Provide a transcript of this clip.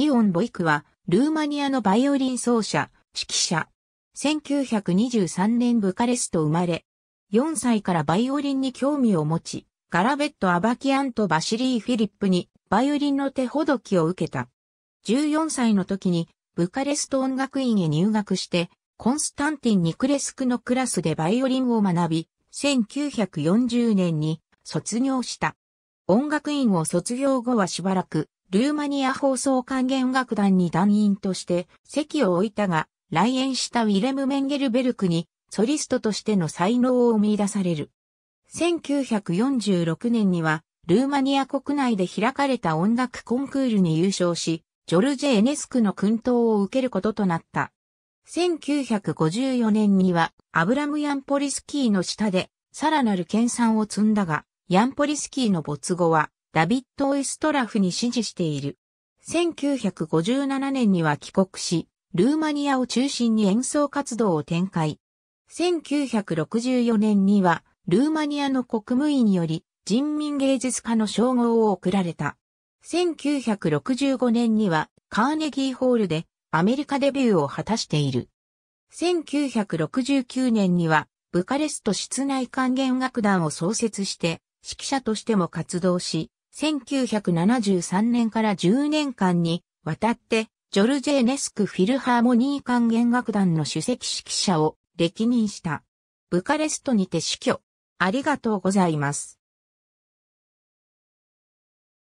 イオン・ボイクは、ルーマニアのバイオリン奏者、指揮者。1923年ブカレスト生まれ、4歳からバイオリンに興味を持ち、ガラベット・アバキアンとバシリー・フィリップにバイオリンの手ほどきを受けた。14歳の時にブカレスト音楽院へ入学して、コンスタンティン・ニクレスクのクラスでバイオリンを学び、1940年に卒業した。音楽院を卒業後はしばらくルーマニア放送管弦楽団に団員として席を置いたが、来園したウィレム・メンゲルベルクにソリストとしての才能を見出される。1946年には、ルーマニア国内で開かれた音楽コンクールに優勝し、ジョルジェ・エネスクの訓導を受けることとなった。1954年には、アブラム・ヤンポリスキーの下で、さらなる研鑽を積んだが、ヤンポリスキーの没後は、ダビッド・イストラフに支持している。1957年には帰国し、ルーマニアを中心に演奏活動を展開。1964年には、ルーマニアの国務委により、人民芸術家の称号を贈られた。1965年には、カーネギーホールで、アメリカデビューを果たしている。1969年には、ブカレスト室内管弦楽団を創設して、指揮者としても活動し、1973年から10年間にわたって、ジョルジェネスクフィルハーモニー管弦楽団の首席指揮者を歴任した。ブカレストにて死去。ありがとうございます。